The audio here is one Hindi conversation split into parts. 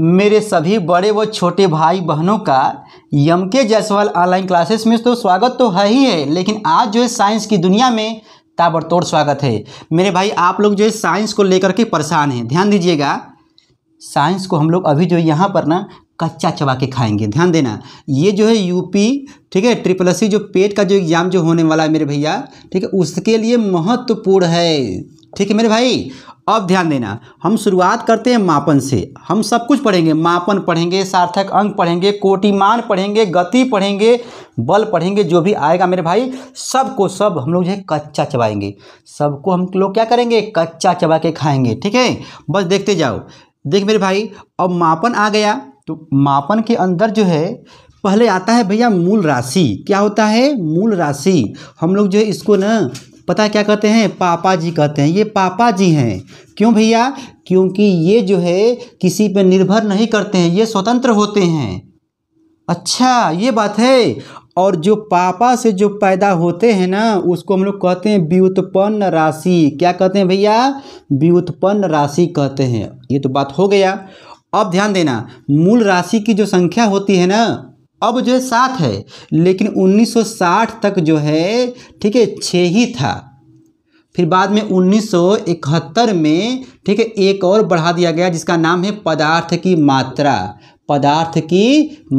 मेरे सभी बड़े व छोटे भाई बहनों का यम के जायसवाल ऑनलाइन क्लासेस में तो स्वागत तो है ही है लेकिन आज जो है साइंस की दुनिया में ताबड़तोड़ स्वागत है मेरे भाई आप लोग जो है साइंस को लेकर के परेशान हैं ध्यान दीजिएगा साइंस को हम लोग अभी जो यहाँ पर ना कच्चा चबा के खाएंगे ध्यान देना ये जो है यूपी ठीक है ट्रिपल सी जो पेट का जो एग्ज़ाम जो होने वाला है मेरे भैया ठीक है उसके लिए महत्वपूर्ण है ठीक है मेरे भाई अब ध्यान देना हम शुरुआत करते हैं मापन से हम सब कुछ पढ़ेंगे मापन पढ़ेंगे सार्थक अंक पढ़ेंगे कोटिमान पढ़ेंगे गति पढ़ेंगे बल पढ़ेंगे जो भी आएगा मेरे भाई सबको सब हम लोग जो है कच्चा चबाएंगे सबको हम लोग क्या करेंगे कच्चा चबा के खाएंगे ठीक है बस देखते जाओ देख मेरे भाई अब मापन आ गया तो मापन के अंदर जो है पहले आता है भैया मूल राशि क्या होता है मूल राशि हम लोग जो है इसको ना पता है क्या कहते हैं पापा जी कहते हैं ये पापा जी हैं क्यों भैया क्योंकि ये जो है किसी पर निर्भर नहीं करते हैं ये स्वतंत्र होते हैं अच्छा ये बात है और जो पापा से जो पैदा होते हैं ना उसको हम लोग कहते हैं व्युत्पन्न राशि क्या कहते हैं भैया व्युत्पन्न राशि कहते हैं ये तो बात हो गया अब ध्यान देना मूल राशि की जो संख्या होती है ना अब जो है सात है लेकिन 1960 तक जो है ठीक है छः ही था फिर बाद में 1971 में ठीक है एक और बढ़ा दिया गया जिसका नाम है पदार्थ की मात्रा पदार्थ की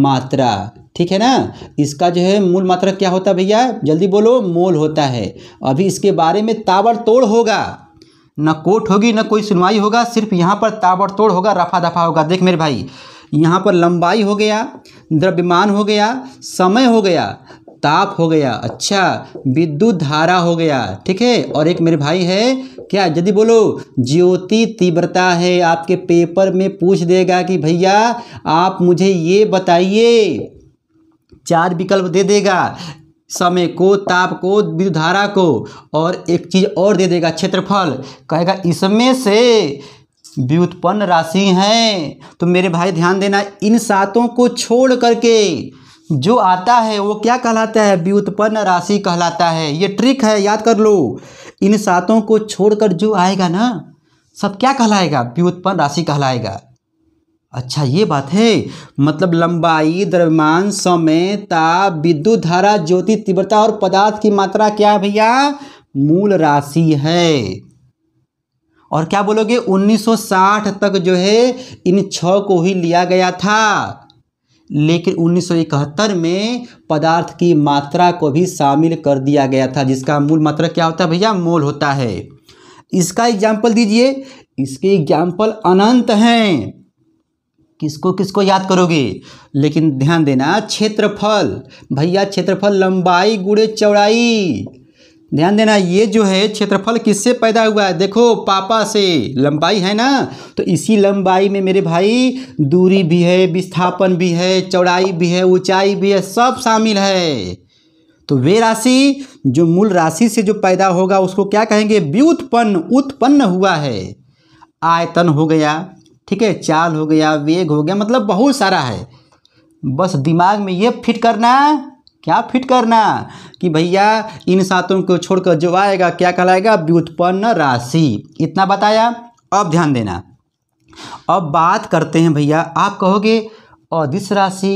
मात्रा ठीक है ना इसका जो है मूल मात्रा क्या होता है भैया जल्दी बोलो मोल होता है अभी इसके बारे में ताबड़तोड़ होगा न कोर्ट होगी न कोई सुनवाई होगा सिर्फ यहाँ पर ताबड़तोड़ होगा रफा दफा होगा देख मेरे भाई यहाँ पर लंबाई हो गया द्रव्यमान हो गया समय हो गया ताप हो गया अच्छा विद्युत धारा हो गया ठीक है और एक मेरे भाई है क्या यदि बोलो ज्योति तीव्रता है आपके पेपर में पूछ देगा कि भैया आप मुझे ये बताइए चार विकल्प दे देगा समय को ताप को विद्युत धारा को और एक चीज़ और दे देगा क्षेत्रफल कहेगा इसमें से व्युत्पन्न राशि हैं तो मेरे भाई ध्यान देना इन सातों को छोड़ करके जो आता है वो क्या कहलाता है व्युत्पन्न राशि कहलाता है ये ट्रिक है याद कर लो इन सातों को छोड़कर जो आएगा ना सब क्या कहलाएगा व्युत्पन्न राशि कहलाएगा अच्छा ये बात है मतलब लंबाई द्रव्यमान समय ताप विद्युत धारा ज्योति तीव्रता और पदार्थ की मात्रा क्या है भैया मूल राशि है और क्या बोलोगे 1960 तक जो है इन छ को ही लिया गया था लेकिन 1971 में पदार्थ की मात्रा को भी शामिल कर दिया गया था जिसका मूल मात्रा क्या होता है भैया मोल होता है इसका एग्जाम्पल दीजिए इसके एग्जाम्पल अनंत हैं किसको किसको याद करोगे लेकिन ध्यान देना क्षेत्रफल भैया क्षेत्रफल लंबाई गुड़े चौड़ाई ध्यान देना ये जो है क्षेत्रफल किससे पैदा हुआ है देखो पापा से लंबाई है ना तो इसी लंबाई में मेरे भाई दूरी भी है विस्थापन भी है चौड़ाई भी है ऊंचाई भी है सब शामिल है तो वे राशि जो मूल राशि से जो पैदा होगा उसको क्या कहेंगे व्युत्पन्न उत्पन्न हुआ है आयतन हो गया ठीक है चाल हो गया वेग हो गया मतलब बहुत सारा है बस दिमाग में ये फिट करना क्या फिट करना कि भैया इन सातों को छोड़कर जो आएगा क्या कहलाएगा व्युत्पन्न राशि इतना बताया अब ध्यान देना अब बात करते हैं भैया आप कहोगे अदिश राशि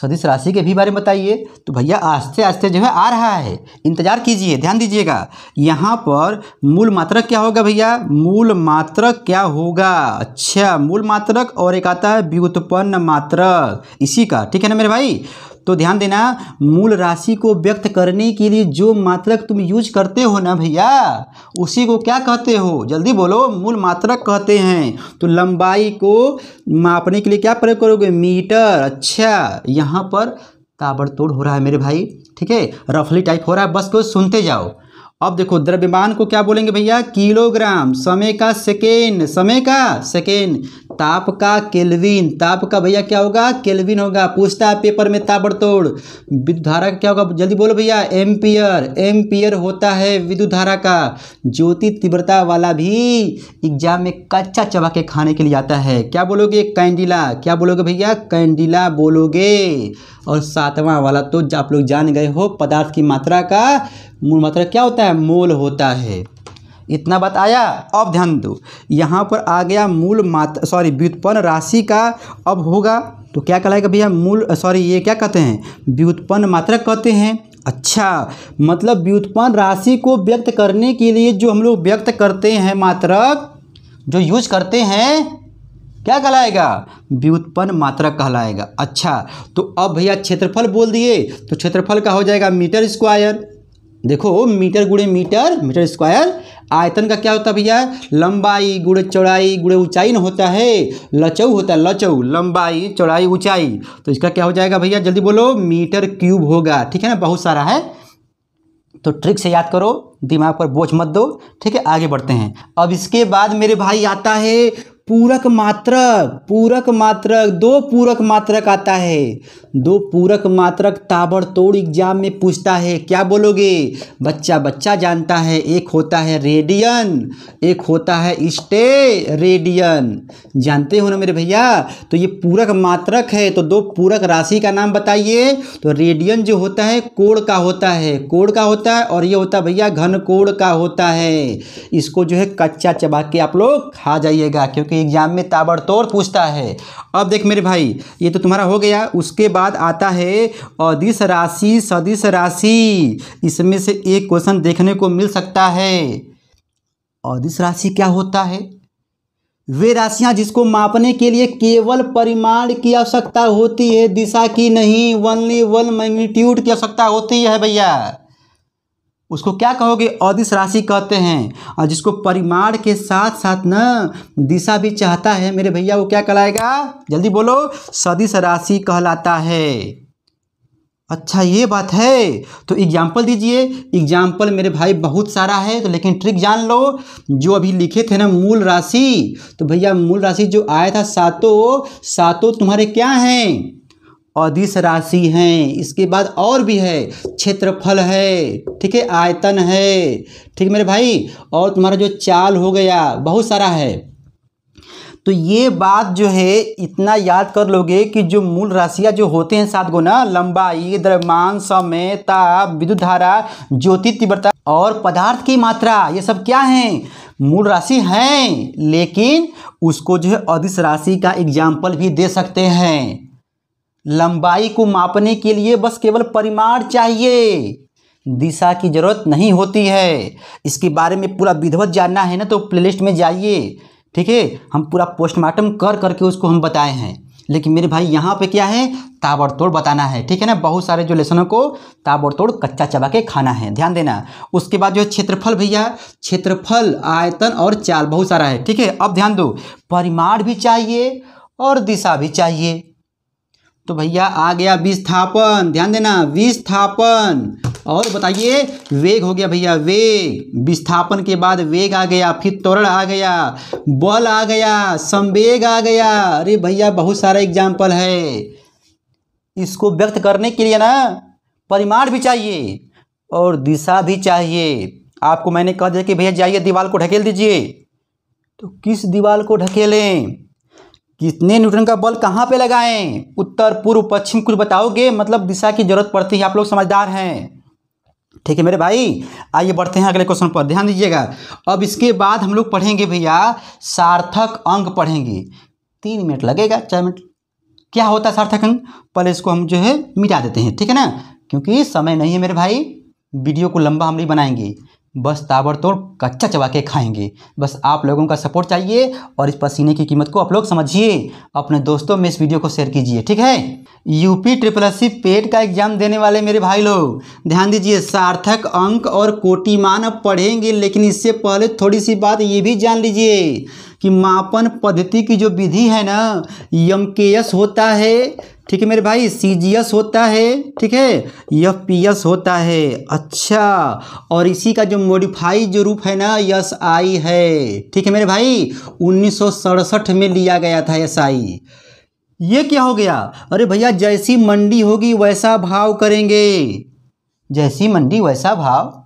सदिश राशि के भी बारे में बताइए तो भैया आस्ते आस्ते जो है आ रहा है इंतज़ार कीजिए ध्यान दीजिएगा यहाँ पर मूल मात्रक क्या होगा भैया मूल मात्रक क्या होगा अच्छा मूल मात्रक और एक आता है व्युत्पन्न मात्रक इसी का ठीक है ना मेरे भाई तो ध्यान देना मूल राशि को व्यक्त करने के लिए जो मात्रक तुम यूज करते हो ना भैया उसी को क्या कहते हो जल्दी बोलो मूल मात्रक कहते हैं तो लंबाई को मापने के लिए क्या प्रयोग करोगे मीटर अच्छा यहाँ पर ताबड़तोड़ हो रहा है मेरे भाई ठीक है रफली टाइप हो रहा है बस को सुनते जाओ अब देखो द्रव्यमान को क्या बोलेंगे भैया किलोग्राम समय का सेकेंड समय का सेकेंड ताप का केल्विन ताप का भैया क्या होगा केल्विन होगा पूछता है पेपर में ताबड़तोड़ विद्युत धारा का क्या होगा जल्दी बोलो भैया एम्पियर एम्पियर होता है विद्युत धारा का ज्योति तीव्रता वाला भी एग्जाम में कच्चा चबा के खाने के लिए आता है क्या बोलोगे कैंडिला क्या बोलोगे भैया कैंडिला बोलोगे और सातवां वाला तो आप लोग जान गए हो पदार्थ की मात्रा का मूल मात्रा क्या होता है मोल होता है इतना बात आया अब ध्यान दो यहाँ पर आ गया मूल मात्रा सॉरी व्युत्पन्न राशि का अब होगा तो क्या कहलाएगा भैया मूल सॉरी ये क्या कहते हैं व्युत्पन्न मात्रक कहते हैं अच्छा मतलब व्युत्पन्न राशि को व्यक्त करने के लिए जो हम लोग व्यक्त करते हैं मात्रक जो यूज करते हैं क्या कहलाएगा व्युत्पन्न मात्रक कहलाएगा अच्छा तो अब भैया क्षेत्रफल बोल दिए तो क्षेत्रफल का हो जाएगा मीटर स्क्वायर देखो मीटर गुड़े मीटर मीटर स्क्वायर आयतन का क्या होता है भैया लंबाई गुड़े चौड़ाई गुड़े ऊंचाई ना होता है लचऊ होता है लचऊ लंबाई चौड़ाई ऊंचाई तो इसका क्या हो जाएगा भैया जल्दी बोलो मीटर क्यूब होगा ठीक है ना बहुत सारा है तो ट्रिक से याद करो दिमाग पर बोझ मत दो ठीक है आगे बढ़ते हैं अब इसके बाद मेरे भाई आता है पूरक मात्रक पूरक मात्रक दो पूरक मात्रक आता है दो पूरक मात्रक ताबड़तोड़ एग्जाम में पूछता है क्या बोलोगे बच्चा बच्चा जानता है एक होता है रेडियन एक होता है स्टे रेडियन जानते हो ना मेरे भैया तो ये पूरक मात्रक है तो दो पूरक राशि का नाम बताइए तो रेडियन जो होता है कोण का होता है कोण का होता है और ये होता है भैया घन कोण का होता है इसको जो है कच्चा चबा के आप लोग खा जाइएगा क्योंकि एग्जाम में ताबड़तोड़ पूछता है अब देख मेरे भाई ये तो तुम्हारा हो गया उसके बाद आता है अदिश राशि सदिश राशि इसमें से एक क्वेश्चन देखने को मिल सकता है अदिश राशि क्या होता है वे राशियां जिसको मापने के लिए केवल परिमाण की आवश्यकता होती है दिशा की नहीं वनली वन मैग्नीट्यूड की आवश्यकता होती है भैया उसको क्या कहोगे अदिश राशि कहते हैं और जिसको परिमाण के साथ साथ न दिशा भी चाहता है मेरे भैया वो क्या कहलाएगा जल्दी बोलो सदिश राशि कहलाता है अच्छा ये बात है तो एग्जाम्पल दीजिए एग्जाम्पल मेरे भाई बहुत सारा है तो लेकिन ट्रिक जान लो जो अभी लिखे थे ना मूल राशि तो भैया मूल राशि जो आया था सातों सातों तुम्हारे क्या हैं अधिस राशि हैं इसके बाद और भी है क्षेत्रफल है ठीक है आयतन है ठीक है मेरे भाई और तुम्हारा जो चाल हो गया बहुत सारा है तो ये बात जो है इतना याद कर लोगे कि जो मूल राशियाँ जो होते हैं सात गुना लंबाई द्रव्यमान समय ताप विद्युत धारा ज्योति तीव्रता और पदार्थ की मात्रा ये सब क्या हैं मूल राशि हैं लेकिन उसको जो है अधिस राशि का एग्जाम्पल भी दे सकते हैं लंबाई को मापने के लिए बस केवल परिमाण चाहिए दिशा की ज़रूरत नहीं होती है इसके बारे में पूरा विधवत जानना है ना तो प्लेलिस्ट में जाइए ठीक है हम पूरा पोस्टमार्टम कर करके उसको हम बताए हैं लेकिन मेरे भाई यहाँ पे क्या है ताबड़तोड़ बताना है ठीक है ना बहुत सारे जो लेसनों को ताबड़तोड़ कच्चा चबा के खाना है ध्यान देना उसके बाद जो है क्षेत्रफल भैया क्षेत्रफल आयतन और चाल बहुत सारा है ठीक है अब ध्यान दो परिमाण भी चाहिए और दिशा भी चाहिए तो भैया आ गया विस्थापन ध्यान देना विस्थापन और बताइए वेग हो गया भैया वेग विस्थापन के बाद वेग आ गया फिर त्वरण आ गया बल आ गया संवेग आ गया अरे भैया बहुत सारा एग्जाम्पल है इसको व्यक्त करने के लिए ना परिमाण भी चाहिए और दिशा भी चाहिए आपको मैंने कह दिया कि भैया जाइए दीवार को ढकेल दीजिए तो किस दीवार को ढकेलें कितने न्यूटन का बल कहाँ पे लगाएं उत्तर पूर्व पश्चिम कुछ बताओगे मतलब दिशा की जरूरत पड़ती है आप लोग समझदार हैं ठीक है मेरे भाई आइए बढ़ते हैं अगले क्वेश्चन पर ध्यान दीजिएगा अब इसके बाद हम लोग पढ़ेंगे भैया सार्थक अंग पढ़ेंगे तीन मिनट लगेगा चार मिनट क्या होता है सार्थक अंग पहले इसको हम जो है मिटा देते हैं ठीक है ना क्योंकि समय नहीं है मेरे भाई वीडियो को लंबा हम नहीं बनाएंगे बस ताबड़तोड़ कच्चा चबा के खाएंगे बस आप लोगों का सपोर्ट चाहिए और इस पसीने की कीमत को आप लोग समझिए अपने दोस्तों में इस वीडियो को शेयर कीजिए ठीक है UP triple S C PET का एग्जाम देने वाले मेरे भाई लोग ध्यान दीजिए सार्थक अंक और कोटिमान अब पढ़ेंगे लेकिन इससे पहले थोड़ी सी बात ये भी जान लीजिए कि मापन पद्धति की जो विधि है ना यम होता है ठीक है मेरे भाई सी जी एस होता है ठीक है यफ पी एस होता है अच्छा और इसी का जो मोडिफाई जो रूप है ना यस आई है ठीक है मेरे भाई उन्नीस में लिया गया था यस आई ये क्या हो गया अरे भैया जैसी मंडी होगी वैसा भाव करेंगे जैसी मंडी वैसा भाव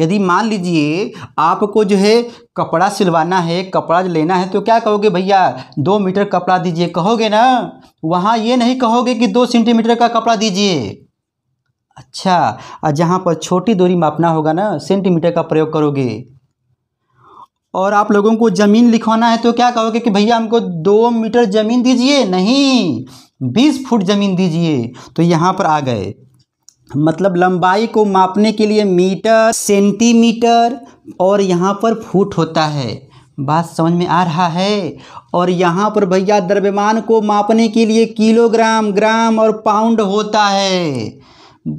यदि मान लीजिए आपको जो है कपड़ा सिलवाना है कपड़ा लेना है तो क्या कहोगे भैया दो मीटर कपड़ा दीजिए कहोगे ना वहाँ ये नहीं कहोगे कि दो सेंटीमीटर का कपड़ा दीजिए अच्छा और जहाँ पर छोटी दूरी मापना होगा ना सेंटीमीटर का प्रयोग करोगे और आप लोगों को ज़मीन लिखवाना है तो क्या कहोगे कि भैया हमको दो मीटर ज़मीन दीजिए नहीं बीस फुट ज़मीन दीजिए तो यहाँ पर आ गए मतलब लंबाई को मापने के लिए मीटर सेंटीमीटर और यहाँ पर फुट होता है बात समझ में आ रहा है और यहाँ पर भैया द्रव्यमान को मापने के लिए किलोग्राम ग्राम और पाउंड होता है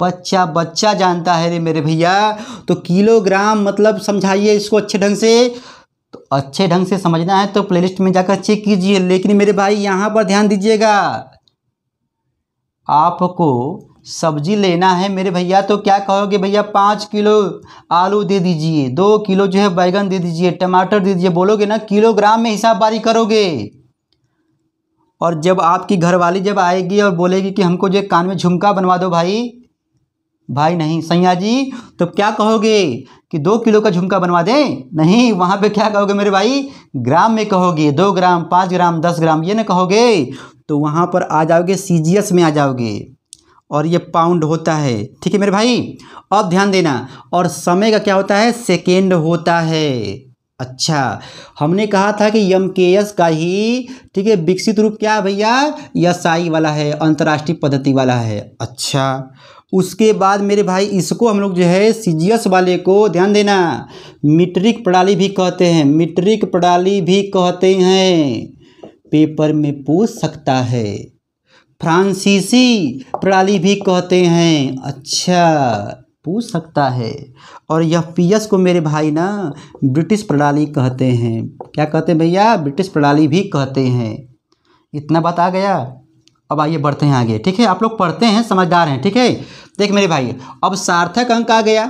बच्चा बच्चा जानता है रे मेरे भैया तो किलोग्राम मतलब समझाइए इसको अच्छे ढंग से तो अच्छे ढंग से समझना है तो प्लेलिस्ट में जाकर चेक कीजिए लेकिन मेरे भाई यहाँ पर ध्यान दीजिएगा आपको सब्जी लेना है मेरे भैया तो क्या कहोगे भैया पाँच किलो आलू दे दीजिए दो किलो जो है बैगन दे दीजिए टमाटर दे दीजिए बोलोगे ना किलोग्राम में हिसाब बारी करोगे और जब आपकी घरवाली जब आएगी और बोलेगी कि हमको जो कान में झुमका बनवा दो भाई भाई नहीं सैया जी तो क्या कहोगे कि दो किलो का झुमका बनवा दें नहीं वहाँ पे क्या कहोगे मेरे भाई ग्राम में कहोगे दो ग्राम पाँच ग्राम दस ग्राम ये ना कहोगे तो वहाँ पर आ जाओगे सी में आ जाओगे और ये पाउंड होता है ठीक है मेरे भाई अब ध्यान देना और समय का क्या होता है सेकेंड होता है अच्छा हमने कहा था कि यम के एस का ही ठीक है विकसित रूप क्या है भैया यसाई वाला है अंतर्राष्ट्रीय पद्धति वाला है अच्छा उसके बाद मेरे भाई इसको हम लोग जो है सी वाले को ध्यान देना मीट्रिक प्रणाली भी कहते हैं मीट्रिक प्रणाली भी कहते हैं पेपर में पूछ सकता है फ्रांसीसी प्रणाली भी कहते हैं अच्छा पूछ सकता है और यह पीएस को मेरे भाई ना ब्रिटिश प्रणाली कहते हैं क्या कहते हैं भैया ब्रिटिश प्रणाली भी कहते हैं इतना बात आ गया अब आइए बढ़ते हैं आगे ठीक है आप लोग पढ़ते हैं समझदार हैं ठीक है देख मेरे भाई अब सार्थक अंक आ गया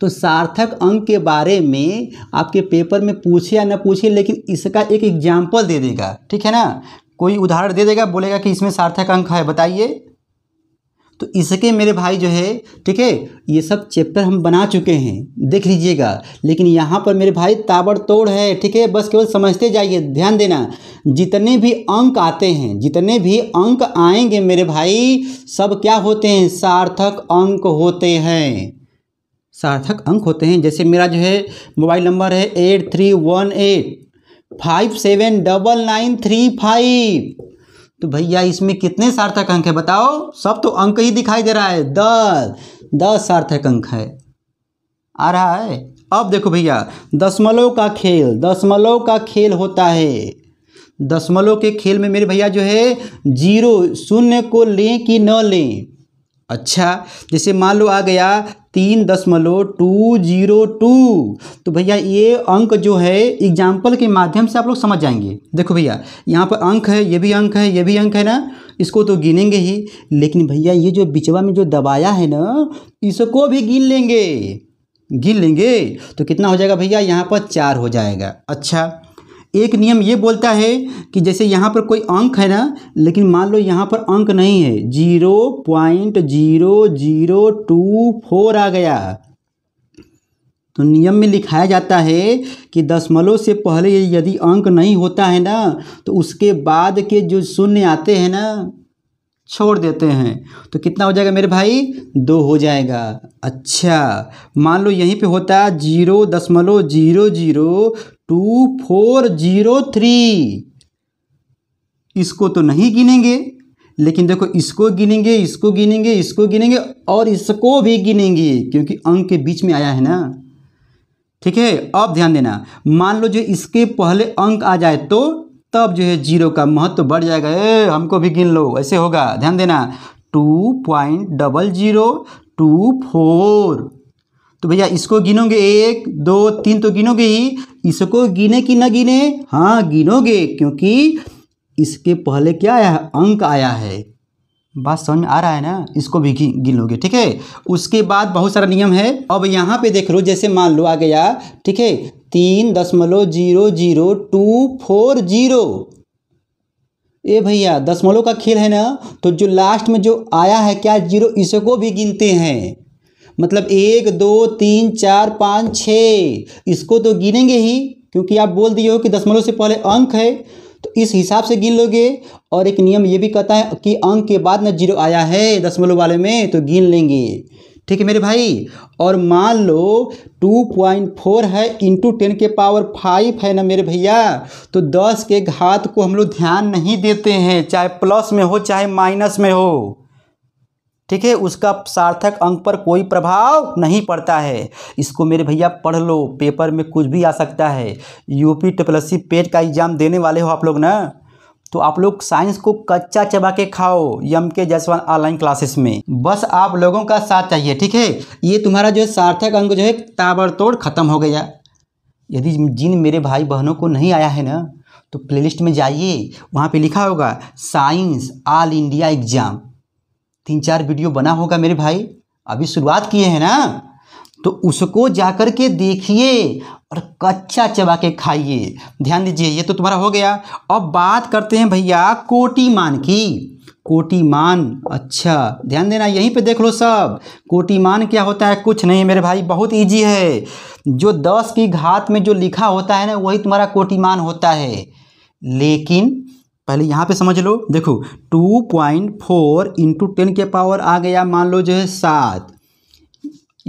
तो सार्थक अंक के बारे में आपके पेपर में पूछे या ना पूछे लेकिन इसका एक एग्जाम्पल दे देगा ठीक है ना कोई उदाहरण दे देगा बोलेगा कि इसमें सार्थक अंक है बताइए तो इसके मेरे भाई जो है ठीक है ये सब चैप्टर हम बना चुके हैं देख लीजिएगा लेकिन यहाँ पर मेरे भाई ताबड़तोड़ है ठीक है बस केवल समझते जाइए ध्यान देना जितने भी अंक आते हैं जितने भी अंक आएंगे मेरे भाई सब क्या होते हैं सार्थक अंक होते हैं सार्थक अंक होते हैं जैसे मेरा जो है मोबाइल नंबर है eight three one eight five seven double nine three five तो भैया इसमें कितने सार्थक अंक है बताओ सब तो अंक ही दिखाई दे रहा है दस दस सार्थक अंक है आ रहा है अब देखो भैया दशमलव का खेल दशमलव का खेल होता है दशमलव के खेल में मेरे भैया जो है जीरो शून्य को लें कि न लें अच्छा जैसे मान लो आ गया तीन दशमलव टू जीरो टू तो भैया ये अंक जो है एग्जाम्पल के माध्यम से आप लोग समझ जाएंगे देखो भैया यहाँ पर अंक है ये भी अंक है ये भी अंक है ना इसको तो गिनेंगे ही लेकिन भैया ये जो बिचवा में जो दबाया है ना इसको भी गिन लेंगे गिन लेंगे तो कितना हो जाएगा भैया यहाँ पर चार हो जाएगा अच्छा एक नियम ये बोलता है कि जैसे यहाँ पर कोई अंक है ना लेकिन मान लो यहाँ पर अंक नहीं है zero point zero zero two four आ गया तो नियम में लिखाया जाता है कि दशमलव से पहले यदि अंक नहीं होता है ना तो उसके बाद के जो शून्य आते हैं ना छोड़ देते हैं तो कितना हो जाएगा मेरे भाई दो हो जाएगा अच्छा मान लो यहीं पे होता है जीरो दशमलव zero zero two four zero three इसको तो नहीं गिनेंगे लेकिन देखो इसको गिनेंगे इसको गिनेंगे इसको गिनेंगे और इसको भी गिनेंगे क्योंकि अंक के बीच में आया है ना ठीक है अब ध्यान देना मान लो जो इसके पहले अंक आ जाए तो तब जो है जीरो का महत्व बढ़ जाएगा ए हमको भी गिन लो ऐसे होगा ध्यान देना two point double zero two four तो भैया इसको गिनोगे एक दो तीन तो गिनोगे ही इसको गिने कि ना गिने हाँ गिनोगे क्योंकि इसके पहले क्या आया है अंक आया है बात समझ में आ रहा है ना इसको भी गिन लोगे ठीक है उसके बाद बहुत सारा नियम है अब यहाँ पे देख लो जैसे मान लो आ गया ठीक है तीन दशमलव zero zero two four zero ए भैया दशमलव का खेल है ना तो जो लास्ट में जो आया है क्या जीरो इसको भी गिनते हैं मतलब एक दो तीन चार पाँच छः इसको तो गिनेंगे ही क्योंकि आप बोल दिए हो कि दशमलव से पहले अंक है तो इस हिसाब से गिन लोगे और एक नियम ये भी कहता है कि अंक के बाद ना जीरो आया है दशमलव वाले में तो गिन लेंगे ठीक है मेरे भाई और मान लो 2.4 है इंटू टेन के पावर फाइव है ना मेरे भैया तो 10 के घात को हम लोग ध्यान नहीं देते हैं चाहे प्लस में हो चाहे माइनस में हो ठीक है उसका सार्थक अंक पर कोई प्रभाव नहीं पड़ता है इसको मेरे भैया पढ़ लो पेपर में कुछ भी आ सकता है यूपी टिपलसी पेट का एग्ज़ाम देने वाले हो आप लोग ना तो आप लोग साइंस को कच्चा चबा के खाओ यम के जसवान ऑनलाइन क्लासेस में बस आप लोगों का साथ चाहिए ठीक है ये तुम्हारा जो है सार्थक अंक जो है ताबड़तोड़ ख़त्म हो गया यदि जिन मेरे भाई बहनों को नहीं आया है ना तो प्लेलिस्ट में जाइए वहाँ पे लिखा होगा साइंस ऑल इंडिया एग्ज़ाम तीन चार वीडियो बना होगा मेरे भाई अभी शुरुआत किए हैं ना तो उसको जाकर के देखिए और कच्चा चबा के खाइए ध्यान दीजिए ये तो तुम्हारा हो गया अब बात करते हैं भैया कोटीमान की कोटीमान अच्छा ध्यान देना यहीं पे देख लो सब कोटीमान क्या होता है कुछ नहीं मेरे भाई बहुत इजी है जो दस की घात में जो लिखा होता है ना वही तुम्हारा कोटीमान होता है लेकिन पहले यहाँ पे समझ लो देखो two point four into ten के पावर आ गया मान लो जो है सात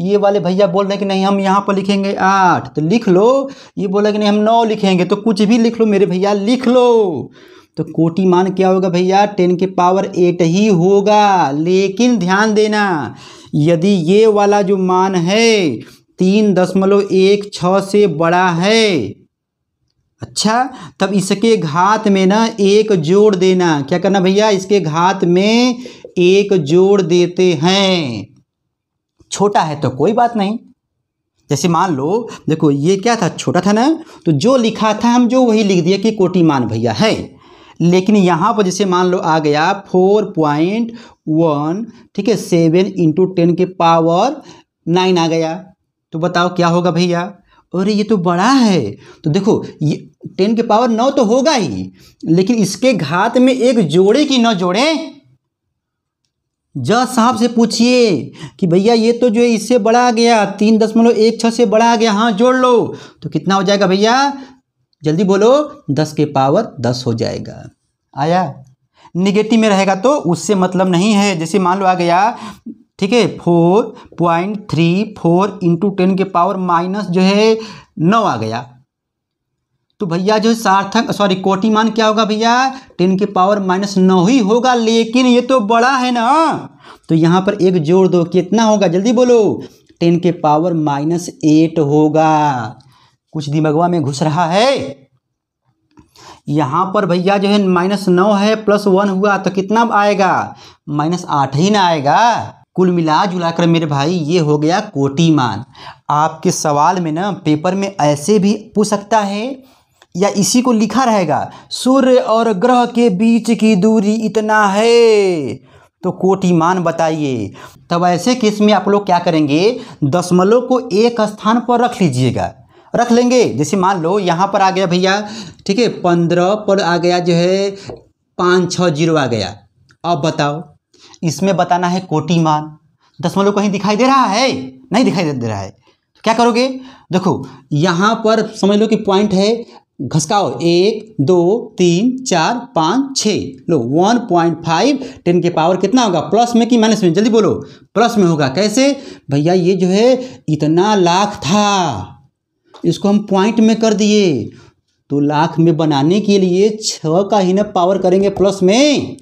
ये वाले भैया बोल रहे हैं कि नहीं हम यहाँ पर लिखेंगे आठ तो लिख लो ये बोला कि नहीं हम नौ लिखेंगे तो कुछ भी लिख लो मेरे भैया लिख लो तो कोटि मान क्या होगा भैया टेन के पावर एट ही होगा लेकिन ध्यान देना यदि ये वाला जो मान है तीन दशमलव एक छः से बड़ा है अच्छा तब इसके घात में ना एक जोड़ देना क्या करना भैया इसके घात में एक जोड़ देते हैं छोटा है तो कोई बात नहीं जैसे मान लो देखो ये क्या था छोटा था ना तो जो लिखा था हम जो वही लिख दिया कि कोटिमान भैया है लेकिन यहाँ पर जैसे मान लो आ गया फोर पॉइंट वन ठीक है सेवन इंटू टेन के पावर नाइन आ गया तो बताओ क्या होगा भैया अरे ये तो बड़ा है तो देखो ये टेन के पावर नौ तो होगा ही लेकिन इसके घात में एक जोड़े की नौ जोड़े जज साहब से पूछिए कि भैया ये तो जो है इससे बड़ा आ गया तीन दशमलव एक छः से बड़ा आ गया हाँ जोड़ लो तो कितना हो जाएगा भैया जल्दी बोलो दस के पावर दस हो जाएगा आया निगेटिव में रहेगा तो उससे मतलब नहीं है जैसे मान लो आ गया ठीक है four point three four into ten के पावर माइनस जो है नौ आ गया तो भैया जो सार्थक सॉरी कोटि मान क्या होगा भैया टेन के पावर माइनस नौ ही होगा लेकिन ये तो बड़ा है ना तो यहाँ पर एक जोड़ दो कितना होगा जल्दी बोलो टेन के पावर माइनस एट होगा कुछ दिमगवा में घुस रहा है यहाँ पर भैया जो है माइनस नौ है प्लस वन हुआ तो कितना आएगा माइनस आठ ही ना आएगा कुल मिला जुलाकर मेरे भाई ये हो गया कोटिमान आपके सवाल में ना पेपर में ऐसे भी पूछ सकता है या इसी को लिखा रहेगा सूर्य और ग्रह के बीच की दूरी इतना है तो कोटिमान बताइए तब ऐसे केस में आप लोग क्या करेंगे दशमलव को एक स्थान पर रख लीजिएगा रख लेंगे जैसे मान लो यहाँ पर आ गया भैया ठीक है पंद्रह पर आ गया जो है पाँच छः जीरो आ गया अब बताओ इसमें बताना है कोटि मान दशमलव कहीं दिखाई दे रहा है नहीं दिखाई दे रहा है तो क्या करोगे देखो यहाँ पर समझ लो कि पॉइंट है घसकाओ एक दो तीन चार पाँच छः लो वन पॉइंट फाइव टेन के पावर कितना होगा प्लस में कि माइनस में जल्दी बोलो प्लस में होगा कैसे भैया ये जो है इतना लाख था इसको हम पॉइंट में कर दिए तो लाख में बनाने के लिए छ का ही ना पावर करेंगे प्लस में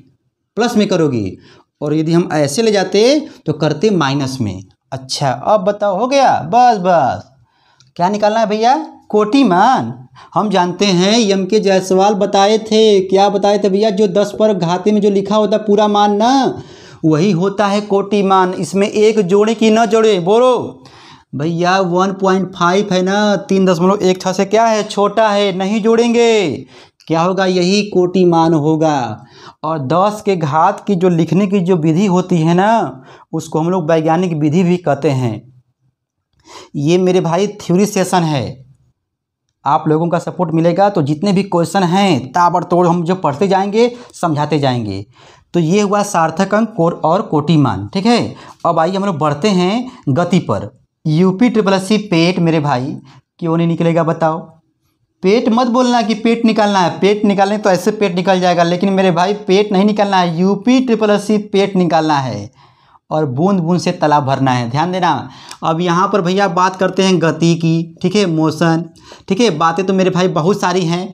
प्लस में करोगे और यदि हम ऐसे ले जाते तो करते माइनस में अच्छा अब बताओ हो गया बस बस क्या निकालना है भैया कोटि मान हम जानते हैं यम के जायसवाल बताए थे क्या बताए थे भैया जो दस पर घाते में जो लिखा होता पूरा मान ना वही होता है कोटि मान इसमें एक जोड़े की ना जोड़े बोलो भैया वन पॉइंट फाइव है ना तीन दशमलव एक छः से क्या है छोटा है नहीं जोड़ेंगे क्या होगा यही कोटि मान होगा और दस के घात की जो लिखने की जो विधि होती है ना उसको हम लोग वैज्ञानिक विधि भी कहते हैं ये मेरे भाई थ्योरी सेशन है आप लोगों का सपोर्ट मिलेगा तो जितने भी क्वेश्चन हैं ताबड़तोड़ हम जो पढ़ते जाएंगे समझाते जाएंगे तो ये हुआ सार्थक अंक कोर और कोटिमान ठीक है अब आइए हम लोग बढ़ते हैं गति पर यूपी ट्रिपल सी पेट मेरे भाई क्यों नहीं निकलेगा बताओ पेट मत बोलना कि पेट निकालना है पेट निकालने तो ऐसे पेट निकल जाएगा लेकिन मेरे भाई पेट नहीं निकालना है UP triple S C PET निकालना है और बूंद बूंद से तालाब भरना है ध्यान देना अब यहाँ पर भैया बात करते हैं गति की ठीक है मोशन ठीक है बातें तो मेरे भाई बहुत सारी हैं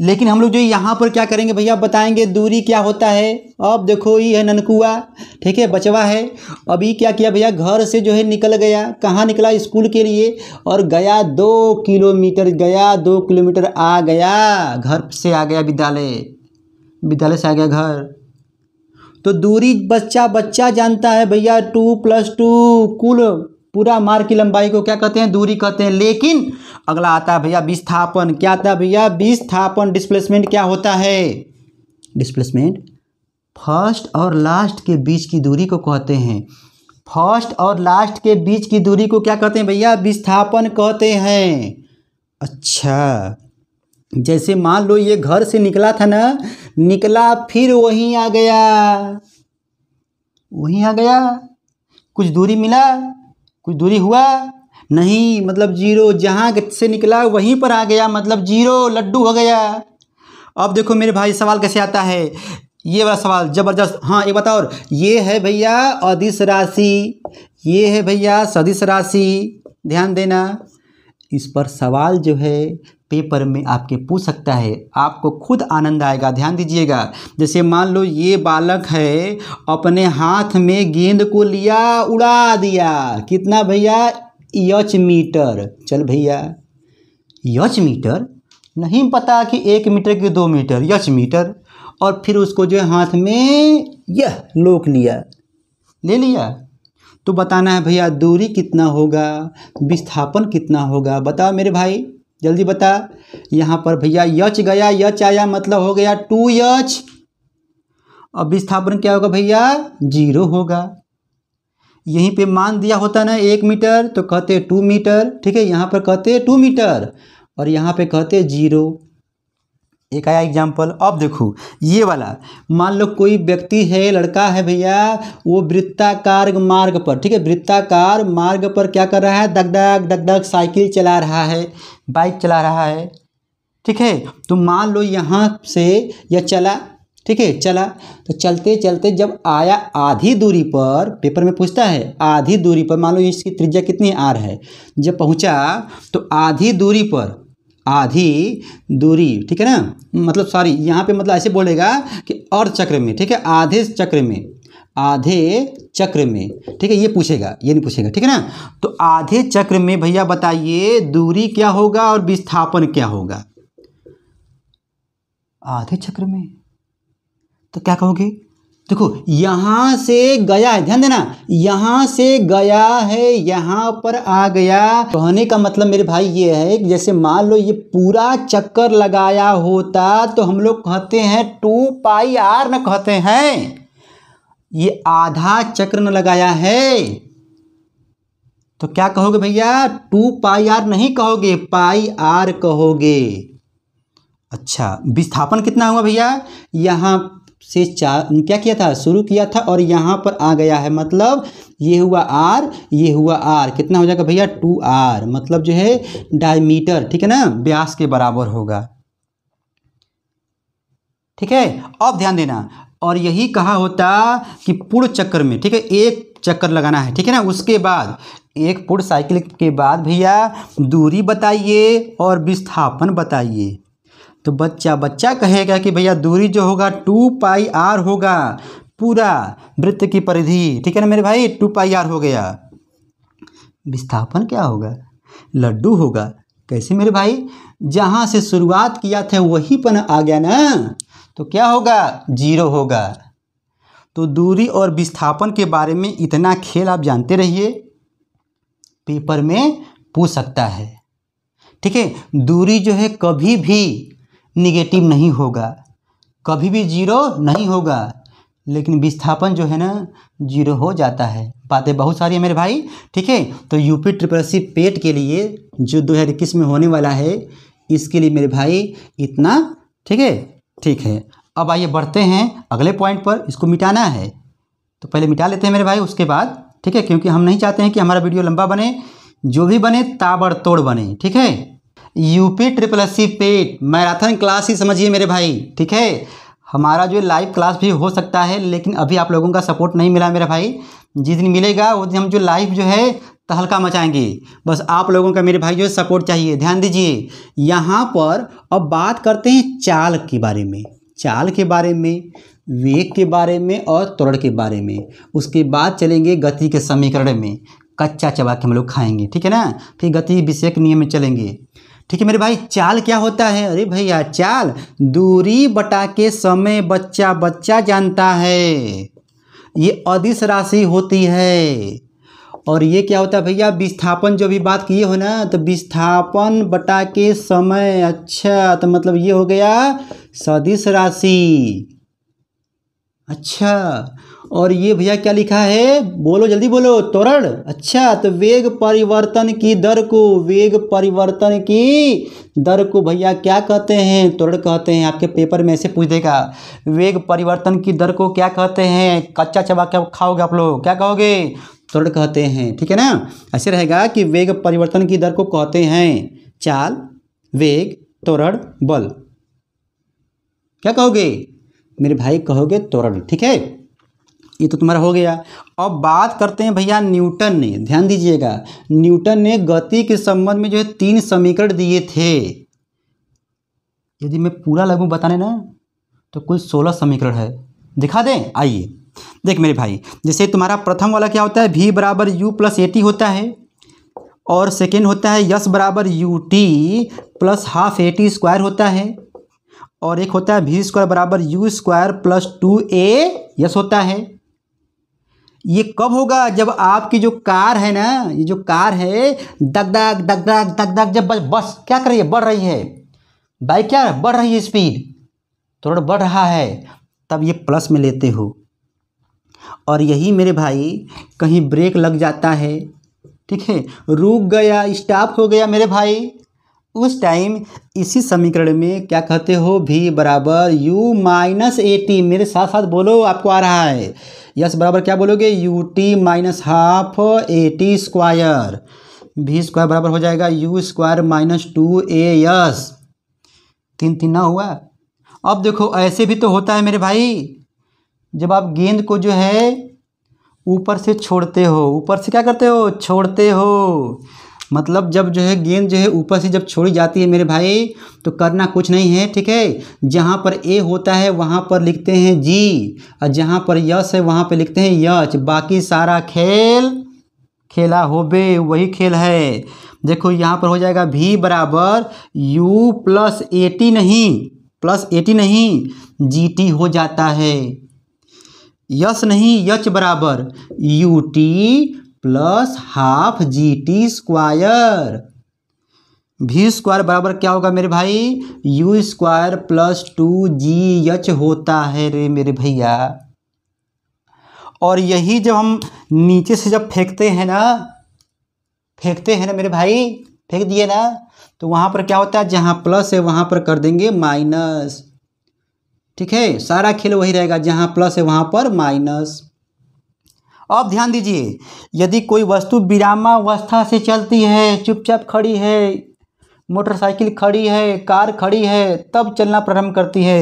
लेकिन हम लोग जो यहाँ पर क्या करेंगे भैया बताएंगे दूरी क्या होता है अब देखो ये है ननकुआ ठीक है बचवा है अभी क्या किया भैया घर से जो है निकल गया कहाँ निकला स्कूल के लिए और गया दो किलोमीटर गया दो किलोमीटर आ गया घर से आ गया विद्यालय विद्यालय से आ गया घर तो दूरी बच्चा बच्चा जानता है भैया टू प्लस टू कुल पूरा मार्ग की लंबाई को क्या कहते हैं दूरी कहते हैं लेकिन अगला आता है भैया विस्थापन क्या आता है भैया विस्थापन डिस्प्लेसमेंट क्या होता है डिस्प्लेसमेंट फर्स्ट और लास्ट के बीच की दूरी को कहते हैं फर्स्ट और लास्ट के बीच की दूरी को क्या कहते हैं भैया विस्थापन कहते हैं अच्छा जैसे मान लो ये घर से निकला था ना निकला फिर वहीं आ गया वहीं आ गया कुछ दूरी मिला कुछ दूरी हुआ नहीं मतलब जीरो जहाँ से निकला वहीं पर आ गया मतलब जीरो लड्डू हो गया अब देखो मेरे भाई सवाल कैसे आता है ये वाला सवाल ज़बरदस्त हाँ एक बताओ ये है भैया अधिस राशि ये है भैया सदिश राशि ध्यान देना इस पर सवाल जो है पेपर में आपके पूछ सकता है आपको खुद आनंद आएगा ध्यान दीजिएगा जैसे मान लो ये बालक है अपने हाथ में गेंद को लिया उड़ा दिया कितना भैया यच मीटर चल भैया यच मीटर नहीं पता कि एक मीटर की दो मीटर यच मीटर और फिर उसको जो हाथ में यह लोक लिया ले लिया तो बताना है भैया दूरी कितना होगा विस्थापन कितना होगा बताओ मेरे भाई जल्दी बता यहाँ पर भैया यच गया यच आया मतलब हो गया टू यच अब विस्थापन क्या होगा भैया जीरो होगा यहीं पे मान दिया होता ना एक मीटर तो कहते टू मीटर ठीक है यहाँ पर कहते टू मीटर और यहाँ पे कहते जीरो एक आया एग्जाम्पल अब देखो ये वाला मान लो कोई व्यक्ति है लड़का है भैया वो वृत्ताकार मार्ग पर ठीक है वृत्ताकार मार्ग पर क्या कर रहा है दगदग दगदग साइकिल चला रहा है बाइक चला रहा है ठीक है तो मान लो यहाँ से यह चला ठीक है चला तो चलते चलते जब आया आधी दूरी पर पेपर में पूछता है आधी दूरी पर मान लो इसकी त्रिज्या कितनी आर है जब पहुँचा तो आधी दूरी पर आधी दूरी ठीक है ना मतलब सॉरी यहाँ पे मतलब ऐसे बोलेगा कि और चक्र में ठीक है आधे चक्र में आधे चक्र में ठीक है ये पूछेगा ये नहीं पूछेगा ठीक है ना तो आधे चक्र में भैया बताइए दूरी क्या होगा और विस्थापन क्या होगा आधे चक्र में तो क्या कहोगे देखो यहाँ से गया है ध्यान देना यहाँ से गया है यहाँ पर आ गया कहने का मतलब मेरे भाई ये है जैसे मान लो ये पूरा चक्कर लगाया होता तो हम लोग कहते हैं टू पाई आर न कहते हैं ये आधा चक्र न लगाया है तो क्या कहोगे भैया टू पाई आर नहीं कहोगे पाई आर कहोगे अच्छा विस्थापन कितना हुआ भैया यहाँ से चार क्या किया था शुरू किया था और यहाँ पर आ गया है मतलब ये हुआ आर ये हुआ आर कितना हो जाएगा भैया टू आर मतलब जो है डायमीटर ठीक है ना ब्यास के बराबर होगा ठीक है अब ध्यान देना और यही कहा होता कि पूर्ण चक्कर में ठीक है एक चक्कर लगाना है ठीक है ना उसके बाद एक पूर्ण साइकिल के बाद भैया दूरी बताइए और विस्थापन बताइए तो बच्चा बच्चा कहेगा कि भैया दूरी जो होगा टू पाई आर होगा पूरा वृत्त की परिधि ठीक है ना मेरे भाई टू पाई आर हो गया विस्थापन क्या होगा लड्डू होगा कैसे मेरे भाई जहाँ से शुरुआत किया था वहीं पर आ गया ना तो क्या होगा जीरो होगा तो दूरी और विस्थापन के बारे में इतना खेल आप जानते रहिए पेपर में पूछ सकता है ठीक है दूरी जो है कभी भी निगेटिव नहीं होगा कभी भी जीरो नहीं होगा लेकिन विस्थापन जो है ना जीरो हो जाता है बातें बहुत सारी है मेरे भाई ठीक है तो यूपी ट्रिपल सी पेट के लिए जो दो हज़ार इक्कीस में होने वाला है इसके लिए मेरे भाई इतना ठीक है ठीक है अब आइए बढ़ते हैं अगले पॉइंट पर इसको मिटाना है तो पहले मिटा लेते हैं मेरे भाई उसके बाद ठीक है क्योंकि हम नहीं चाहते हैं कि हमारा वीडियो लंबा बने जो भी बने ताबड़तोड़ बने ठीक है UP triple S C PET marathon class ही समझिए मेरे भाई ठीक है हमारा जो लाइव क्लास भी हो सकता है लेकिन अभी आप लोगों का सपोर्ट नहीं मिला मेरे भाई जिस दिन मिलेगा वो दिन हम जो लाइव जो है तहलका मचाएंगे बस आप लोगों का मेरे भाई जो है सपोर्ट चाहिए ध्यान दीजिए यहाँ पर अब बात करते हैं चाल के बारे में चाल के बारे में वेग के बारे में और त्वरण के बारे में उसके बाद चलेंगे गति के समीकरण में कच्चा चबा के हम लोग खाएंगे ठीक है ना फिर गति विषयक नियम में चलेंगे ठीक है मेरे भाई चाल क्या होता है अरे भैया चाल दूरी बटा के समय बच्चा बच्चा जानता है ये अदिश राशि होती है और ये क्या होता है भैया विस्थापन जो भी बात किए हो ना तो विस्थापन बटा के समय अच्छा तो मतलब ये हो गया सदिश राशि अच्छा और ये भैया क्या लिखा है बोलो जल्दी बोलो तोरण अच्छा तो वेग परिवर्तन की दर को वेग परिवर्तन की दर को भैया क्या कहते हैं तोरण कहते हैं आपके पेपर में ऐसे पूछ देगा वेग परिवर्तन की दर को क्या कहते हैं कच्चा चबा क्या खाओगे आप लोग क्या कहोगे तोरण कहते हैं ठीक है ना ऐसे रहेगा कि वेग परिवर्तन की दर को कहते हैं चाल वेग तोरण बल क्या कहोगे मेरे भाई कहोगे तोरण ठीक है ये तो तुम्हारा हो गया अब बात करते हैं भैया न्यूटन ने ध्यान दीजिएगा न्यूटन ने गति के संबंध में जो है तीन समीकरण दिए थे यदि मैं पूरा लगू बताने ना तो कुल सोलह समीकरण है दिखा दें आइए देख मेरे भाई जैसे तुम्हारा प्रथम वाला क्या होता है भी बराबर यू प्लस ए टी होता है और सेकेंड होता है यस बराबर U T plus half A T square होता है और एक होता है भी स्क्वायर बराबर U square plus two A S होता है ये कब होगा जब आपकी जो कार है ना ये जो कार है दग दग दग दग दग दग जब बस क्या कर रही है बढ़ रही है बाइक क्या बढ़ रही है स्पीड थोड़ा बढ़ रहा है तब ये प्लस में लेते हो और यही मेरे भाई कहीं ब्रेक लग जाता है ठीक है रुक गया स्टॉप हो गया मेरे भाई उस टाइम इसी समीकरण में क्या कहते हो भी बराबर u माइनस ए टी मेरे साथ साथ बोलो आपको आ रहा है यस बराबर क्या बोलोगे U T minus half A T square V square बराबर हो जाएगा U square minus two A S तीन तीन ना हुआ अब देखो ऐसे भी तो होता है मेरे भाई जब आप गेंद को जो है ऊपर से छोड़ते हो ऊपर से क्या करते हो छोड़ते हो मतलब जब जो है गेंद जो है ऊपर से जब छोड़ी जाती है मेरे भाई तो करना कुछ नहीं है ठीक है जहाँ पर ए होता है वहाँ पर लिखते हैं जी और जहाँ पर यश है वहाँ पर लिखते हैं यच बाकी सारा खेल खेला होबे वही खेल है देखो यहाँ पर हो जाएगा भी बराबर यू प्लस एटी नहीं प्लस एटी नहीं जी टी हो जाता है यस नहीं यच बराबर U T plus half G T square V square बराबर क्या होगा मेरे भाई U square plus two G H होता है रे मेरे भैया और यही जब हम नीचे से जब फेंकते हैं ना फेंकते हैं ना मेरे भाई फेंक दिए ना तो वहाँ पर क्या होता है जहाँ प्लस है वहाँ पर कर देंगे माइनस ठीक है सारा खेल वही रहेगा जहाँ प्लस है वहाँ पर माइनस अब ध्यान दीजिए यदि कोई वस्तु विरामावस्था से चलती है चुपचाप खड़ी है मोटरसाइकिल खड़ी है कार खड़ी है तब चलना प्रारंभ करती है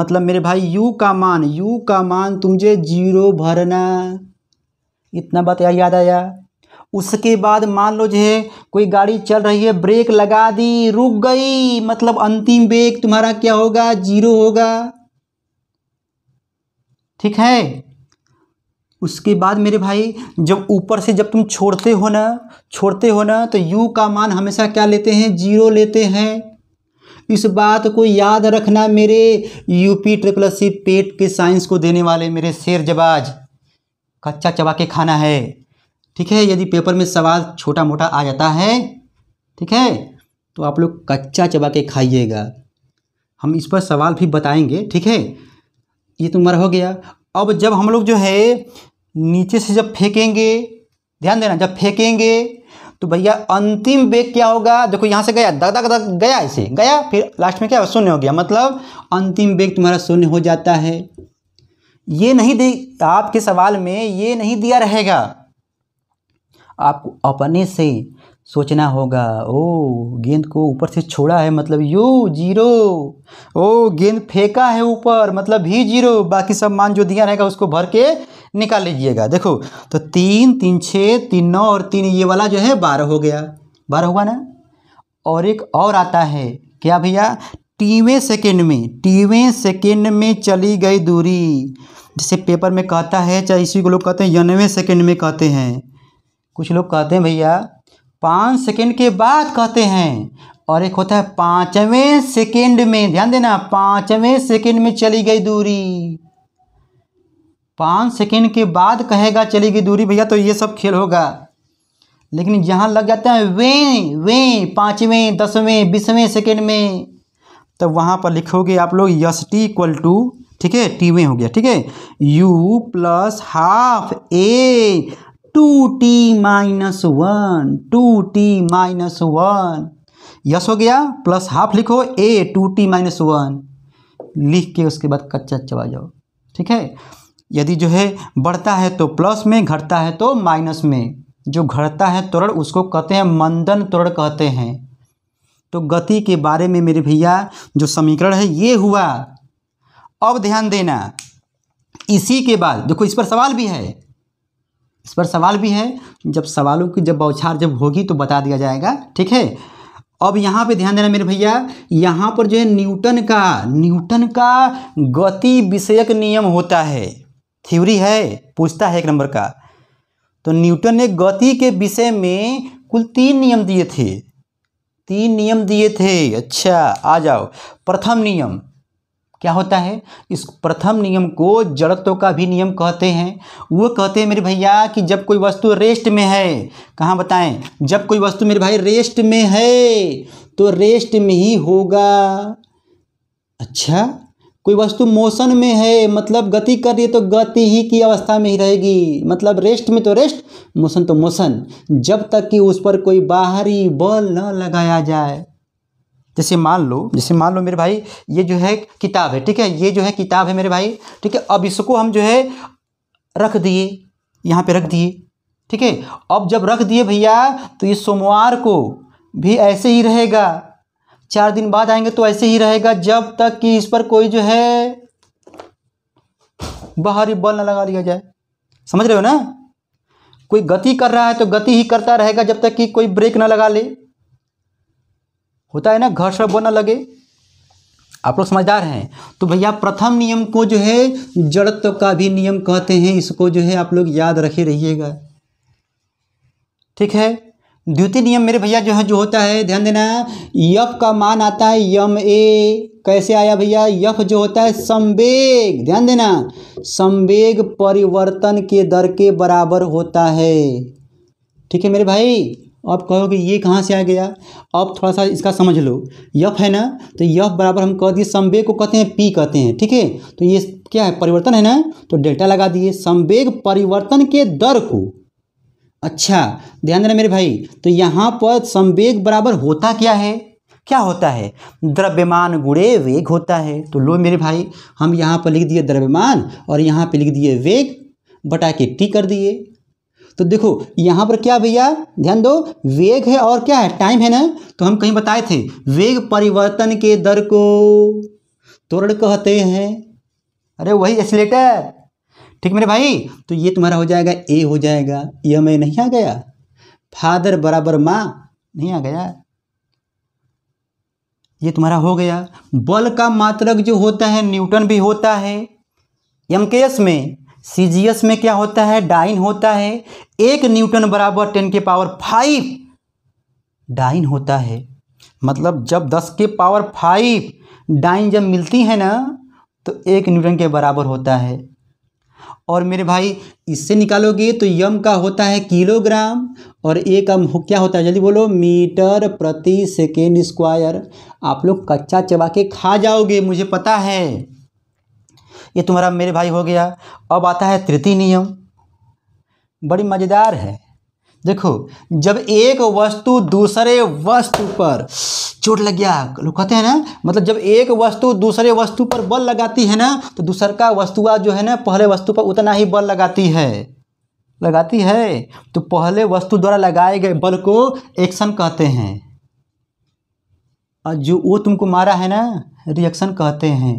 मतलब मेरे भाई यू का मान यू का मान तुमसे जीरो भरना इतना बात यार याद आया उसके बाद मान लो जो है कोई गाड़ी चल रही है ब्रेक लगा दी रुक गई मतलब अंतिम ब्रेक तुम्हारा क्या होगा जीरो होगा ठीक है उसके बाद मेरे भाई जब ऊपर से जब तुम छोड़ते हो ना छोड़ते हो ना तो u का मान हमेशा क्या लेते हैं जीरो लेते हैं इस बात को याद रखना मेरे यूपी ट्रिपल सी पेट के साइंस को देने वाले मेरे शेर जबाज कच्चा चबा के खाना है ठीक है यदि पेपर में सवाल छोटा मोटा आ जाता है ठीक है तो आप लोग कच्चा चबा के खाइएगा हम इस पर सवाल भी बताएंगे ठीक है ये तुम्हारा तो हो गया अब जब हम लोग जो है नीचे से जब फेंकेंगे ध्यान देना जब फेंकेंगे तो भैया अंतिम वेग क्या होगा देखो यहाँ से गया दग दग दग गया ऐसे गया फिर लास्ट में क्या शून्य हो गया मतलब अंतिम वेग तुम्हारा शून्य हो जाता है ये नहीं दे आपके सवाल में ये नहीं दिया रहेगा आपको अपने से सोचना होगा ओ गेंद को ऊपर से छोड़ा है मतलब यू जीरो ओ गेंद फेंका है ऊपर मतलब भी जीरो बाकी सब मान जो दिया रहेगा उसको भर के निकाल लीजिएगा देखो तो तीन तीन छः तीन नौ और तीन ये वाला जो है बारह हो गया बारह हुआ ना और एक और आता है क्या भैया टीवें सेकेंड में टीवें सेकेंड में चली गई दूरी जैसे पेपर में कहता है चाहे इसी को लोग कहते हैं यनवें सेकेंड में कहते हैं कुछ लोग कहते हैं भैया पाँच सेकेंड के बाद कहते हैं और एक होता है पाँचवें सेकेंड में ध्यान देना पाँचवें सेकेंड में चली गई दूरी पाँच सेकेंड के बाद कहेगा चलेगी दूरी भैया तो ये सब खेल होगा लेकिन जहाँ लग जाते हैं वे वे पाँचवें दसवें बीसवें सेकेंड में तब तो वहाँ पर लिखोगे आप लोग यस टी इक्वल टू ठीक है टी में हो गया ठीक है U plus half A two T minus one two T minus one S हो गया प्लस हाफ लिखो A two T minus one लिख के उसके बाद कच्चा चबा जाओ ठीक है यदि जो है बढ़ता है तो प्लस में घटता है तो माइनस में जो घटता है त्वरण उसको कहते हैं मंदन त्वरण कहते हैं तो गति के बारे में मेरे भैया जो समीकरण है ये हुआ अब ध्यान देना इसी के बाद देखो इस पर सवाल भी है इस पर सवाल भी है जब सवालों की जब बौछार जब होगी तो बता दिया जाएगा ठीक है अब यहाँ पे ध्यान देना मेरे भैया यहाँ पर जो है न्यूटन का न्यूटन का गति विषयक नियम होता है थ्योरी है पूछता है एक नंबर का तो न्यूटन ने गति के विषय में कुल तीन नियम दिए थे तीन नियम दिए थे अच्छा आ जाओ प्रथम नियम क्या होता है इस प्रथम नियम को जड़त्व का भी नियम कहते हैं वो कहते हैं मेरे भैया कि जब कोई वस्तु रेस्ट में है कहाँ बताएं जब कोई वस्तु मेरे भाई रेस्ट में है तो रेस्ट में ही होगा अच्छा कोई वस्तु मोशन में है मतलब गति कर रही है तो गति ही की अवस्था में ही रहेगी मतलब रेस्ट में तो रेस्ट मोशन तो मोशन जब तक कि उस पर कोई बाहरी बल न लगाया जाए जैसे मान लो जैसे मान लो मेरे भाई ये जो है किताब है ठीक है ये जो है किताब है मेरे भाई ठीक है अब इसको हम जो है रख दिए यहाँ पे रख दिए ठीक है अब जब रख दिए भैया तो ये सोमवार को भी ऐसे ही रहेगा चार दिन बाद आएंगे तो ऐसे ही रहेगा जब तक कि इस पर कोई जो है बाहरी बल ना लगा लिया जाए समझ रहे हो ना कोई गति कर रहा है तो गति ही करता रहेगा जब तक कि कोई ब्रेक ना लगा ले होता है ना घर्षण बल ना लगे आप लोग समझदार हैं तो भैया प्रथम नियम को जो है जड़त्व का भी नियम कहते हैं इसको जो है आप लोग याद रखे रहिएगा ठीक है द्वितीय नियम मेरे भैया जो है जो होता है ध्यान देना यफ का मान आता है यम ए कैसे आया भैया यफ जो होता है संवेग ध्यान देना संवेग परिवर्तन के दर के बराबर होता है ठीक है मेरे भाई अब कहोगे ये कहाँ से आ गया अब थोड़ा सा इसका समझ लो यफ है ना तो यफ बराबर हम कह दिए संवेग को कहते हैं पी कहते हैं ठीक है तो ये क्या है परिवर्तन है ना तो डेल्टा लगा दिए संवेग परिवर्तन के दर को अच्छा ध्यान देना मेरे भाई तो यहाँ पर संवेग बराबर होता क्या है क्या होता है द्रव्यमान गुड़े वेग होता है तो लो मेरे भाई हम यहाँ पर लिख दिए द्रव्यमान और यहाँ पर लिख दिए वेग बटा के टी कर दिए तो देखो यहाँ पर क्या भैया ध्यान दो वेग है और क्या है टाइम है ना तो हम कहीं बताए थे वेग परिवर्तन के दर को त्वरण कहते हैं अरे वही एक्सीटर ठीक मेरे भाई तो ये तुम्हारा हो जाएगा ए हो जाएगा ये ए नहीं आ गया फादर बराबर माँ नहीं आ गया ये तुम्हारा हो गया बल का मात्रक जो होता है न्यूटन भी होता है एम के एस में सी जी एस में क्या होता है डाइन होता है एक न्यूटन बराबर टेन के पावर फाइव डाइन होता है मतलब जब दस के पावर फाइव डाइन जब मिलती है ना तो एक न्यूटन के बराबर होता है और मेरे भाई इससे निकालोगे तो यम का होता है किलोग्राम और ए का क्या होता है जल्दी बोलो मीटर प्रति सेकेंड स्क्वायर आप लोग कच्चा चबा के खा जाओगे मुझे पता है ये तुम्हारा मेरे भाई हो गया अब आता है तृतीय नियम बड़ी मज़ेदार है देखो जब एक वस्तु दूसरे वस्तु पर चोट लग गया लोग कहते हैं ना मतलब जब एक वस्तु दूसरे वस्तु पर बल लगाती है ना तो दूसर का वस्तुआ जो है ना पहले वस्तु पर उतना ही बल लगाती है लगाती है तो पहले वस्तु द्वारा लगाए गए बल को एक्शन कहते हैं और जो वो तुमको मारा है ना रिएक्शन कहते हैं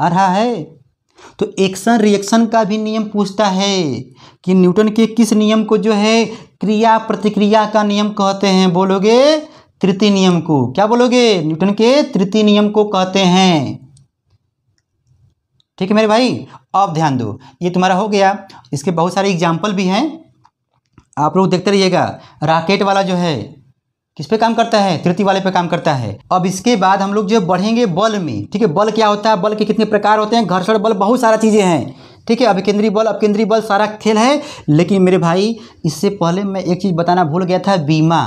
आ रहा है तो एक्शन रिएक्शन का भी नियम पूछता है कि न्यूटन के किस नियम को जो है क्रिया प्रतिक्रिया का नियम कहते हैं बोलोगे तृतीय नियम को क्या बोलोगे न्यूटन के तृतीय नियम को कहते हैं ठीक है मेरे भाई अब ध्यान दो ये तुम्हारा हो गया इसके बहुत सारे एग्जाम्पल भी हैं आप लोग देखते रहिएगा राकेट वाला जो है किस पे काम करता है तृतीय वाले पे काम करता है अब इसके बाद हम लोग जो बढ़ेंगे बल में ठीक है बल क्या होता है बल के कितने प्रकार होते हैं घर्षण बल बहुत सारा चीज़ें हैं ठीक है केंद्रीय बल अब केंद्रीय बल सारा खेल है लेकिन मेरे भाई इससे पहले मैं एक चीज़ बताना भूल गया था बीमा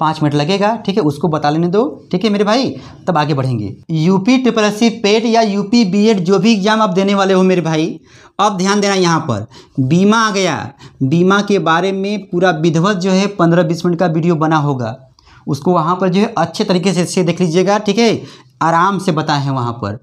पाँच मिनट लगेगा ठीक है उसको बता लेने दो ठीक है मेरे भाई तब आगे बढ़ेंगे यूपी ट्रिपल सी पेड या यूपी बीएड जो भी एग्ज़ाम आप देने वाले हो मेरे भाई अब ध्यान देना यहाँ पर बीमा आ गया बीमा के बारे में पूरा विधवत जो है पंद्रह बीस मिनट का वीडियो बना होगा उसको वहाँ पर जो है अच्छे तरीके से से देख लीजिएगा ठीक है आराम से बताए हैं वहाँ पर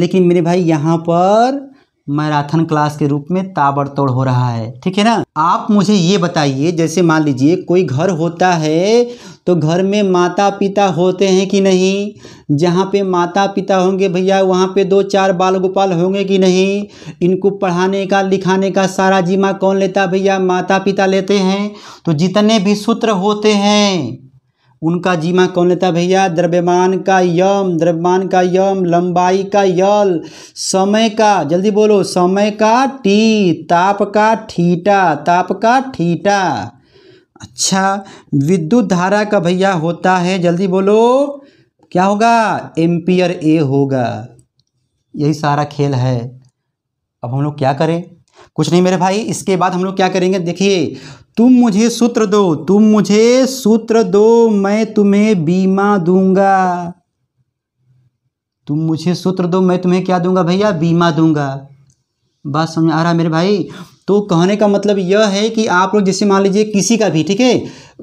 लेकिन मेरे भाई यहाँ पर मैराथन क्लास के रूप में ताबड़तोड़ हो रहा है ठीक है ना आप मुझे ये बताइए जैसे मान लीजिए कोई घर होता है तो घर में माता पिता होते हैं कि नहीं जहाँ पे माता पिता होंगे भैया वहाँ पे दो चार बाल गोपाल होंगे कि नहीं इनको पढ़ाने का लिखाने का सारा जिम्मा कौन लेता भैया माता पिता लेते हैं तो जितने भी सूत्र होते हैं उनका जीमा कौन लेता भैया द्रव्यमान का यम द्रव्यमान का यम लंबाई का यल समय का जल्दी बोलो समय का टी ताप का ठीटा ताप का ठीटा अच्छा विद्युत धारा का भैया होता है जल्दी बोलो क्या होगा एम्पियर ए होगा यही सारा खेल है अब हम लोग क्या करें कुछ नहीं मेरे भाई इसके बाद हम लोग क्या करेंगे देखिए तुम मुझे सूत्र दो तुम मुझे सूत्र दो मैं तुम्हें बीमा दूंगा तुम मुझे सूत्र दो मैं तुम्हें क्या दूंगा भैया बीमा दूंगा बात समझ आ रहा है मेरे भाई तो कहने का मतलब यह है कि आप लोग जैसे मान लीजिए किसी का भी ठीक है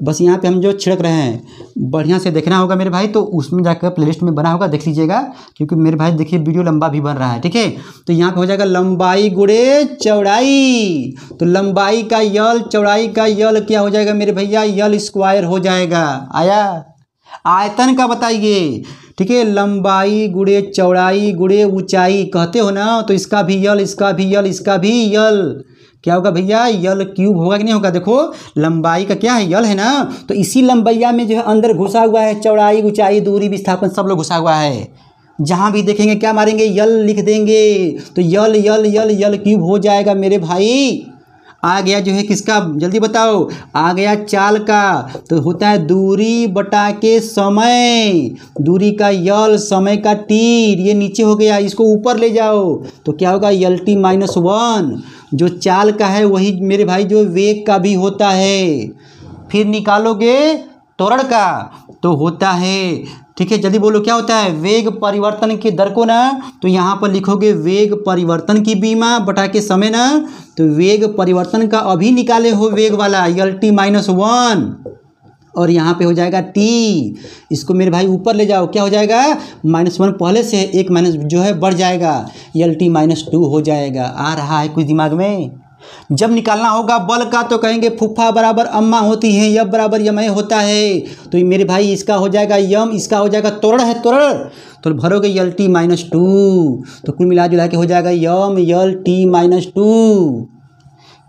बस यहाँ पे हम जो छिड़क रहे हैं बढ़िया से देखना होगा मेरे भाई तो उसमें जाकर प्लेलिस्ट में बना होगा देख लीजिएगा क्योंकि मेरे भाई देखिए वीडियो लंबा भी बन रहा है ठीक है तो यहाँ पे हो जाएगा लंबाई गुड़े चौड़ाई तो लंबाई का यल चौड़ाई का यल क्या हो जाएगा मेरे भैया यल स्क्वायर हो जाएगा आया आयतन का बताइए ठीक है लंबाई गुड़े चौड़ाई गुड़े ऊंचाई कहते हो ना तो इसका भी यल इसका भी यल इसका भी यल क्या होगा भैया यल क्यूब होगा कि नहीं होगा देखो लंबाई का क्या है यल है ना तो इसी लंबैया में जो है अंदर घुसा हुआ है चौड़ाई ऊंचाई दूरी विस्थापन सब लोग घुसा हुआ है जहाँ भी देखेंगे क्या मारेंगे यल लिख देंगे तो यल यल यल यल क्यूब हो जाएगा मेरे भाई आ गया जो है किसका जल्दी बताओ आ गया चाल का तो होता है दूरी बटा के समय दूरी का यल समय का टी ये नीचे हो गया इसको ऊपर ले जाओ तो क्या होगा यल टी माइनस वन जो चाल का है वही मेरे भाई जो वेग का भी होता है फिर निकालोगे त्वरण का तो होता है ठीक है जल्दी बोलो क्या होता है वेग परिवर्तन की दर को ना तो यहाँ पर लिखोगे वेग परिवर्तन की बीमा बटा के समय ना तो वेग परिवर्तन का अभी निकाले हो वेग वाला एल टी माइनस वन और यहाँ पे हो जाएगा तीन इसको मेरे भाई ऊपर ले जाओ क्या हो जाएगा माइनस वन पहले से एक माइनस जो है बढ़ जाएगा एल टी माइनस टू हो जाएगा आ रहा है कुछ दिमाग में जब निकालना होगा बल का तो कहेंगे फुफा बराबर अम्मा होती हैं यब बराबर यमय होता है तो मेरे भाई इसका हो जाएगा यम इसका हो जाएगा तोरण है तोरण तो भरोगे यल टी माइनस टू तो कुल मिला जुला के हो जाएगा M L T minus two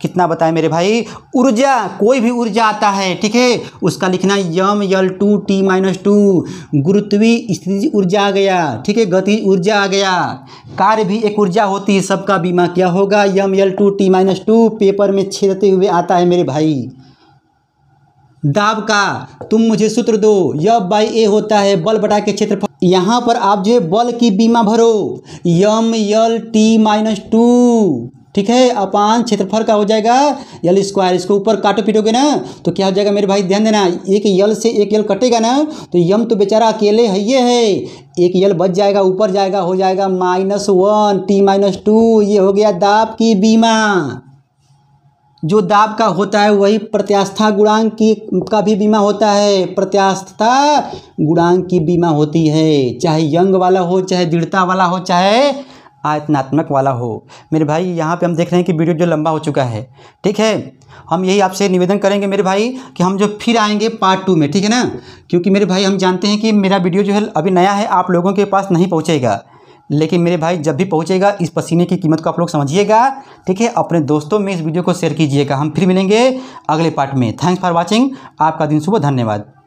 कितना बताए मेरे भाई ऊर्जा कोई भी ऊर्जा आता है ठीक है उसका लिखना M L two T minus two गुरुत्वी स्थिति ऊर्जा आ गया ठीक है गति ऊर्जा आ गया कार्य भी एक ऊर्जा होती है सबका बीमा क्या होगा M L two T minus two paper में छेदते हुए आता है मेरे भाई दाब का तुम मुझे सूत्र दो यब बाई ए होता है बल बटा के क्षेत्र यहाँ पर आप जो है बल की बीमा भरो M L T minus two ठीक है अपान क्षेत्रफल का हो जाएगा यल स्क्वायर इसको ऊपर काटो पीटोगे ना तो क्या हो जाएगा मेरे भाई ध्यान देना एक यल से एक यल कटेगा ना तो यम तो बेचारा अकेले है ये है एक यल बच जाएगा ऊपर जाएगा हो जाएगा minus one T minus two ये हो गया दाब की बीमा जो दाब का होता है वही प्रत्यास्था गुणांक की का भी बीमा होता है प्रत्यास्था गुणांक की बीमा होती है चाहे यंग वाला हो चाहे दृढ़ता वाला हो चाहे आयतनात्मक वाला हो मेरे भाई यहाँ पे हम देख रहे हैं कि वीडियो जो लंबा हो चुका है ठीक है हम यही आपसे निवेदन करेंगे मेरे भाई कि हम जो फिर आएंगे पार्ट टू में ठीक है ना क्योंकि मेरे भाई हम जानते हैं कि मेरा वीडियो जो है अभी नया है आप लोगों के पास नहीं पहुँचेगा लेकिन मेरे भाई जब भी पहुँचेगा इस पसीने की कीमत को आप लोग समझिएगा ठीक है अपने दोस्तों में इस वीडियो को शेयर कीजिएगा हम फिर मिलेंगे अगले पार्ट में थैंक्स फॉर वॉचिंग आपका दिन सुबह धन्यवाद